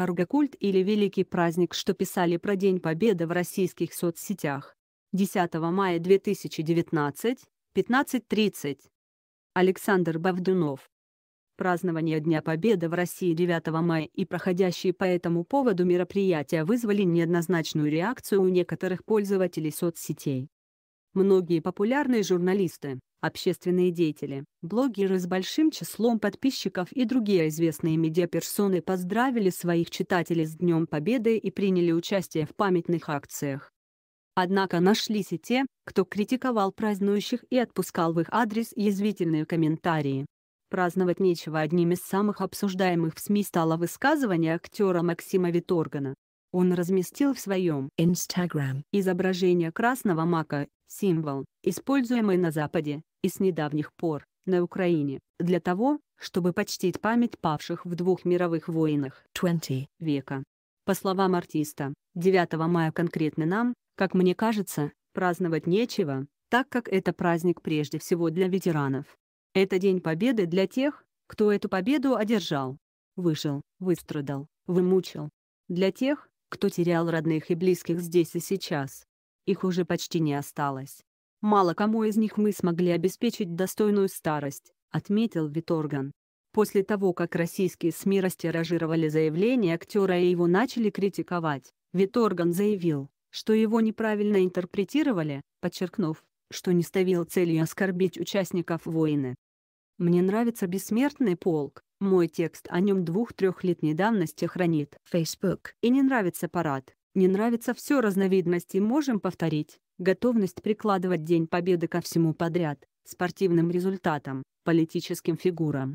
Каргакульт или Великий праздник, что писали про День Победы в российских соцсетях. 10 мая 2019, 15.30. Александр Бавдунов. Празднование Дня Победы в России 9 мая и проходящие по этому поводу мероприятия вызвали неоднозначную реакцию у некоторых пользователей соцсетей. Многие популярные журналисты, общественные деятели, блогеры с большим числом подписчиков и другие известные медиаперсоны поздравили своих читателей с Днем Победы и приняли участие в памятных акциях. Однако нашлись и те, кто критиковал празднующих и отпускал в их адрес язвительные комментарии. Праздновать нечего одним из самых обсуждаемых в СМИ стало высказывание актера Максима Виторгана. Он разместил в своем Instagram изображение красного мака, символ, используемый на Западе, и с недавних пор на Украине, для того, чтобы почтить память павших в двух мировых войнах 20 века. По словам артиста, 9 мая конкретно нам, как мне кажется, праздновать нечего, так как это праздник прежде всего для ветеранов. Это День Победы для тех, кто эту победу одержал. Выжил, выстрадал, вымучил. Для тех, кто терял родных и близких здесь и сейчас. Их уже почти не осталось. Мало кому из них мы смогли обеспечить достойную старость, отметил Виторган. После того, как российские СМИ растиражировали заявление актера и его начали критиковать, Виторган заявил, что его неправильно интерпретировали, подчеркнув, что не ставил целью оскорбить участников войны. «Мне нравится «Бессмертный полк», мой текст о нем двух-трехлетней давности хранит Facebook. И не нравится парад, не нравится все разновидности можем повторить, готовность прикладывать День Победы ко всему подряд, спортивным результатам, политическим фигурам.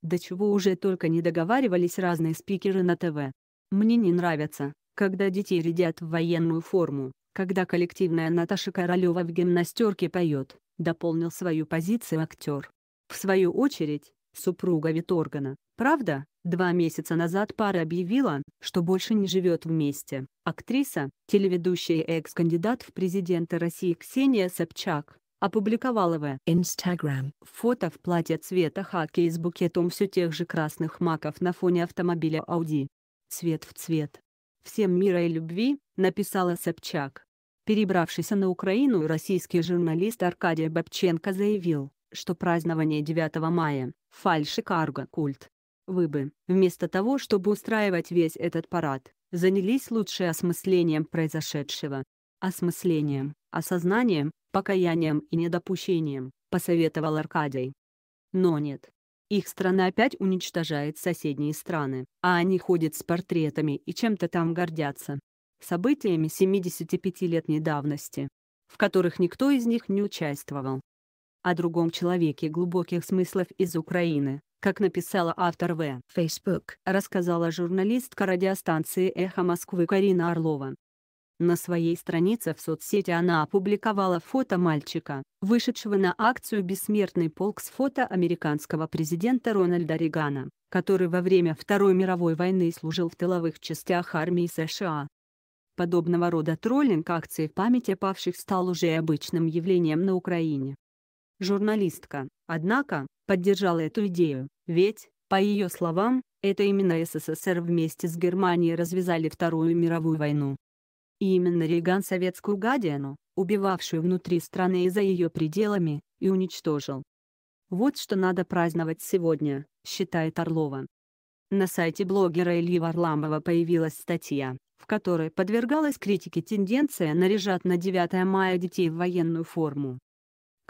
До чего уже только не договаривались разные спикеры на ТВ. Мне не нравится, когда детей рядят в военную форму, когда коллективная Наташа Королева в гимнастерке поет, дополнил свою позицию актер. В свою очередь, супруга Виторгана, правда, Два месяца назад пара объявила, что больше не живет вместе. Актриса, телеведущая и экс-кандидат в президенты России Ксения Собчак опубликовала в Instagram фото в платье цвета хаки с букетом все тех же красных маков на фоне автомобиля Audi. Цвет в цвет. «Всем мира и любви», написала Собчак. Перебравшийся на Украину российский журналист Аркадий Бабченко заявил, что празднование 9 мая – фальшикарго-культ вы бы, вместо того, чтобы устраивать весь этот парад, занялись лучше осмыслением произошедшего. Осмыслением, осознанием, покаянием и недопущением, посоветовал Аркадий. Но нет. Их страна опять уничтожает соседние страны, а они ходят с портретами и чем-то там гордятся. Событиями 75-летней давности, в которых никто из них не участвовал. О другом человеке глубоких смыслов из Украины, как написала автор в Facebook, рассказала журналистка радиостанции «Эхо Москвы» Карина Орлова. На своей странице в соцсети она опубликовала фото мальчика, вышедшего на акцию «Бессмертный полк» с фото американского президента Рональда Регана, который во время Второй мировой войны служил в тыловых частях армии США. Подобного рода троллинг акции в памяти павших стал уже обычным явлением на Украине журналистка, однако, поддержала эту идею, ведь, по ее словам, это именно СССР вместе с Германией развязали Вторую мировую войну. И именно Реган советскую гадину, убивавшую внутри страны и за ее пределами, и уничтожил. Вот что надо праздновать сегодня, считает Орлова. На сайте блогера Ильи Варламова появилась статья, в которой подвергалась критике тенденция наряжать на 9 мая детей в военную форму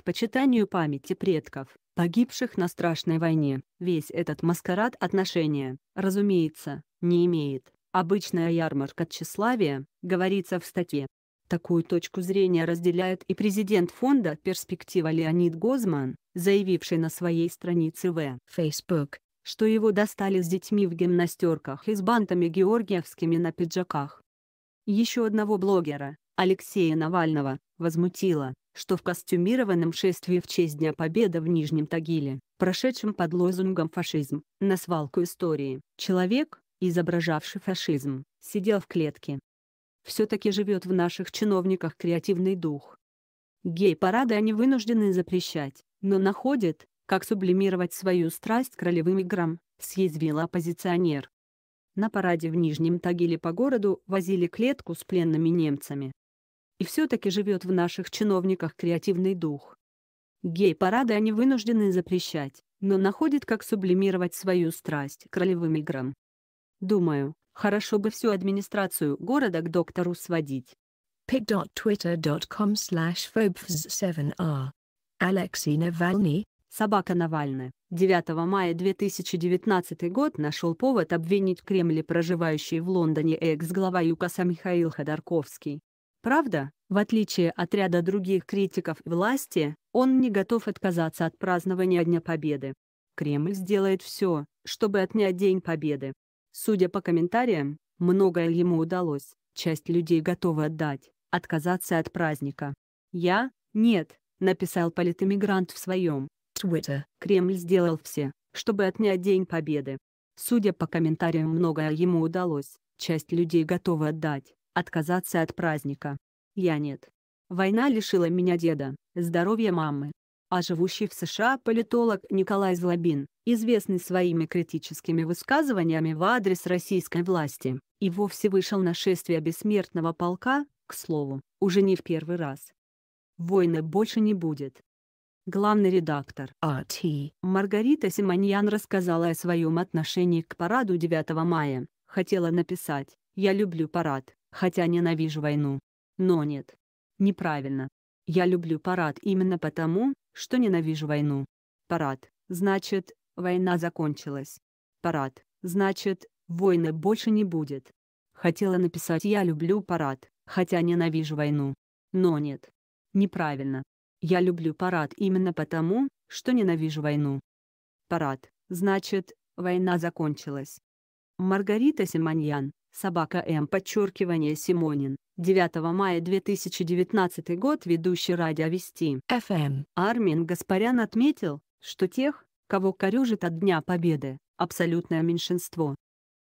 к почитанию памяти предков, погибших на страшной войне. Весь этот маскарад отношения, разумеется, не имеет. Обычная ярмарка тщеславия, говорится в статье. Такую точку зрения разделяет и президент фонда «Перспектива» Леонид Гозман, заявивший на своей странице в Facebook, что его достали с детьми в гимнастерках и с бантами георгиевскими на пиджаках. Еще одного блогера, Алексея Навального, возмутило, что в костюмированном шествии в честь Дня Победы в Нижнем Тагиле, прошедшем под лозунгом «фашизм», на свалку истории, человек, изображавший фашизм, сидел в клетке. Все-таки живет в наших чиновниках креативный дух. Гей-парады они вынуждены запрещать, но находят, как сублимировать свою страсть к ролевым играм, съязвила оппозиционер. На параде в Нижнем Тагиле по городу возили клетку с пленными немцами, и все-таки живет в наших чиновниках креативный дух. Гей-парады они вынуждены запрещать, но находят, как сублимировать свою страсть к ролевым играм. Думаю, хорошо бы всю администрацию города к доктору сводить. pic.twitter.com slash 7 r Алексей Навальный Собака Навальны. 9 мая 2019 год нашел повод обвинить в Кремле проживающий в Лондоне экс-глава ЮКОСа Михаил Ходорковский Правда, в отличие от ряда других критиков власти, он не готов отказаться от празднования Дня Победы. Кремль сделает все, чтобы отнять День Победы. Судя по комментариям, многое ему удалось, часть людей готова отдать, отказаться от праздника. «Я? Нет», — написал политэмигрант в своем Twitter. Кремль сделал все, чтобы отнять День Победы. Судя по комментариям, многое ему удалось, часть людей готова отдать, Отказаться от праздника. Я нет. Война лишила меня деда, здоровья мамы. А живущий в США политолог Николай Злобин, известный своими критическими высказываниями в адрес российской власти, и вовсе вышел на шествие бессмертного полка, к слову, уже не в первый раз. Войны больше не будет. Главный редактор АТ Маргарита Симоньян рассказала о своем отношении к параду 9 мая, хотела написать «Я люблю парад, хотя ненавижу войну. Но нет. Неправильно. Я люблю парад именно потому, что ненавижу войну. Парад, значит, война закончилась. Парад, значит, войны больше не будет. Хотела написать «Я люблю парад», хотя ненавижу войну. Но нет. Неправильно. Я люблю парад именно потому, что ненавижу войну. Парад, значит, война закончилась. Маргарита Симоньян Собака М. Подчеркивание Симонин. 9 мая 2019 год ведущий радиовести ФМ эм. Армин Гаспарян отметил, что тех, кого корежит от Дня Победы, абсолютное меньшинство.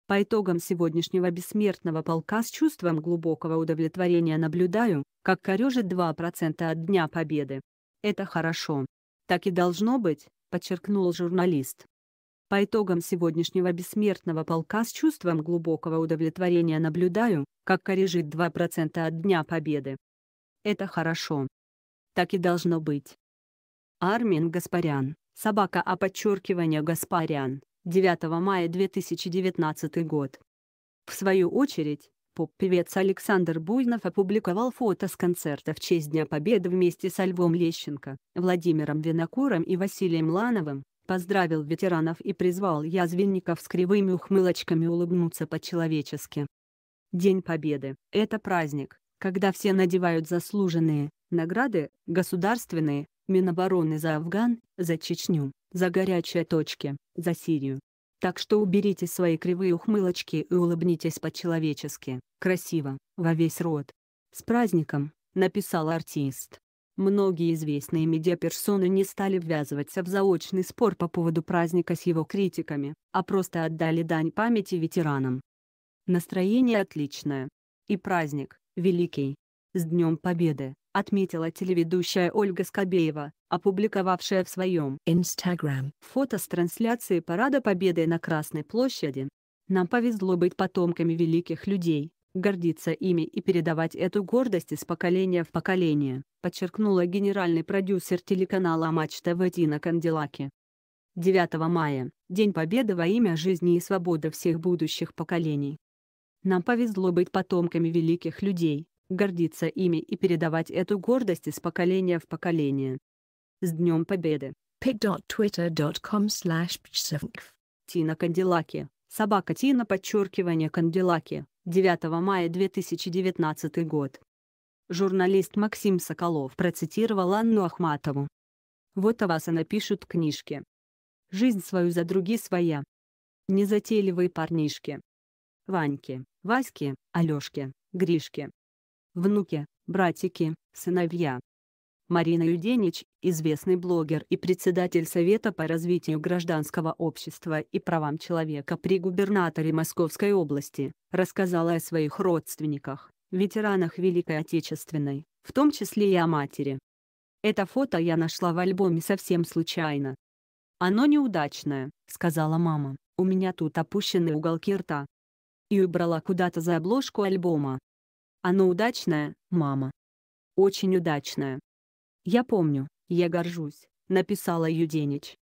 По итогам сегодняшнего бессмертного полка с чувством глубокого удовлетворения наблюдаю, как корежит 2% от Дня Победы. Это хорошо. Так и должно быть, подчеркнул журналист. По итогам сегодняшнего бессмертного полка с чувством глубокого удовлетворения наблюдаю, как корежит 2% от Дня Победы. Это хорошо. Так и должно быть. Армин Гаспарян, собака о подчеркивании Гаспарян, 9 мая 2019 год. В свою очередь, поп-певец Александр Буйнов опубликовал фото с концерта в честь Дня Победы вместе со Львом Лещенко, Владимиром Винокуром и Василием Лановым, поздравил ветеранов и призвал язвенников с кривыми ухмылочками улыбнуться по-человечески. День Победы – это праздник, когда все надевают заслуженные награды, государственные, Минобороны за Афган, за Чечню, за горячие точки, за Сирию. Так что уберите свои кривые ухмылочки и улыбнитесь по-человечески, красиво, во весь рот. «С праздником!» – написал артист. Многие известные медиаперсоны не стали ввязываться в заочный спор по поводу праздника с его критиками, а просто отдали дань памяти ветеранам. Настроение отличное. И праздник, великий. С Днем Победы, отметила телеведущая Ольга Скобеева, опубликовавшая в своем Instagram фото с трансляции Парада Победы на Красной площади. Нам повезло быть потомками великих людей, гордиться ими и передавать эту гордость из поколения в поколение подчеркнула генеральный продюсер телеканала Матч ТВ Тина Канделаки. 9 мая – День Победы во имя жизни и свободы всех будущих поколений. Нам повезло быть потомками великих людей, гордиться ими и передавать эту гордость из поколения в поколение. С Днем Победы! pig.twitter.com slash Тина Кандилаки, собака Тина подчеркивание Кандилаки, 9 мая 2019 год журналист Максим Соколов процитировал Анну Ахматову. «Вот о вас она пишет книжки. Жизнь свою за другие своя. Незатейливые парнишки. Ваньки, Васьки, Алёшки, Гришки. Внуки, братики, сыновья». Марина Юденич, известный блогер и председатель Совета по развитию гражданского общества и правам человека при губернаторе Московской области, рассказала о своих родственниках ветеранах Великой Отечественной, в том числе и о матери. Это фото я нашла в альбоме совсем случайно. «Оно неудачное», — сказала мама, — «у меня тут опущены уголки рта». И убрала куда-то за обложку альбома. «Оно удачное, мама». «Очень удачное». «Я помню, я горжусь», — написала Юденич.